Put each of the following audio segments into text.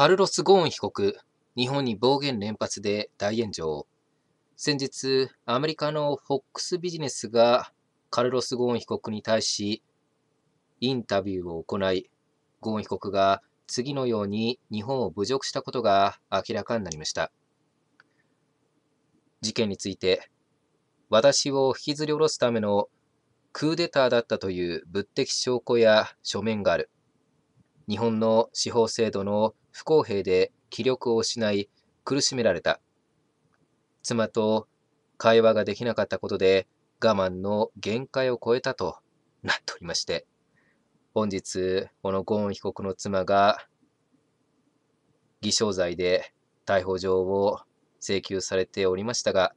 カルロス・ゴーン被告、日本に暴言連発で大炎上。先日、アメリカの FOX ビジネスがカルロス・ゴーン被告に対し、インタビューを行い、ゴーン被告が次のように日本を侮辱したことが明らかになりました。事件について、私を引きずり下ろすためのクーデターだったという物的証拠や書面がある。日本の司法制度の不公平で気力を失い苦しめられた。妻と会話ができなかったことで我慢の限界を超えたとなっておりまして、本日、このゴーン被告の妻が偽証罪で逮捕状を請求されておりましたが、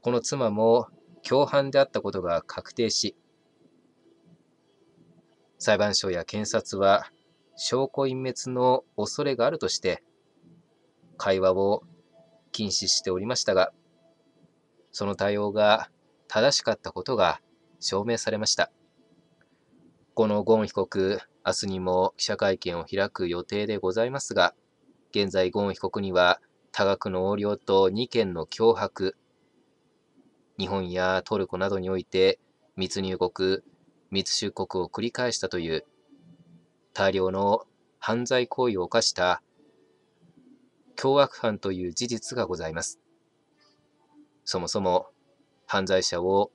この妻も共犯であったことが確定し、裁判所や検察は証拠隠滅の恐れがあるとして、会話を禁止しておりましたが、その対応が正しかったことが証明されました。このゴーン被告、明日にも記者会見を開く予定でございますが、現在ゴーン被告には多額の横領と2件の脅迫、日本やトルコなどにおいて密入国、密出国を繰り返したという大量の犯罪行為を犯した凶悪犯という事実がございます。そもそも犯罪者を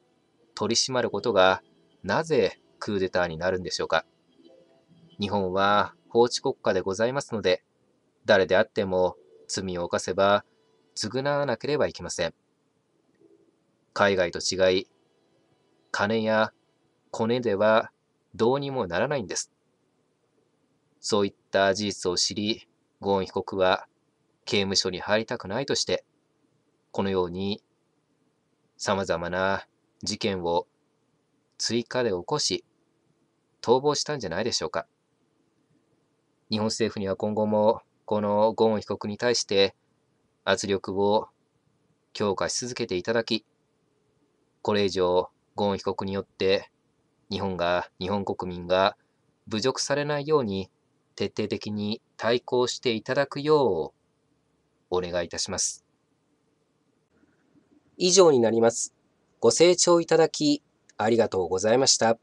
取り締まることがなぜクーデターになるんでしょうか。日本は法治国家でございますので、誰であっても罪を犯せば償わなければいけません。海外と違い、金やコネではどうにもならないんです。そういった事実を知り、ゴーン被告は刑務所に入りたくないとして、このように様々な事件を追加で起こし、逃亡したんじゃないでしょうか。日本政府には今後も、このゴーン被告に対して圧力を強化し続けていただき、これ以上、ゴーン被告によって、日本が、日本国民が侮辱されないように徹底的に対抗していただくようお願いいたします。以上になります。ご清聴いただきありがとうございました。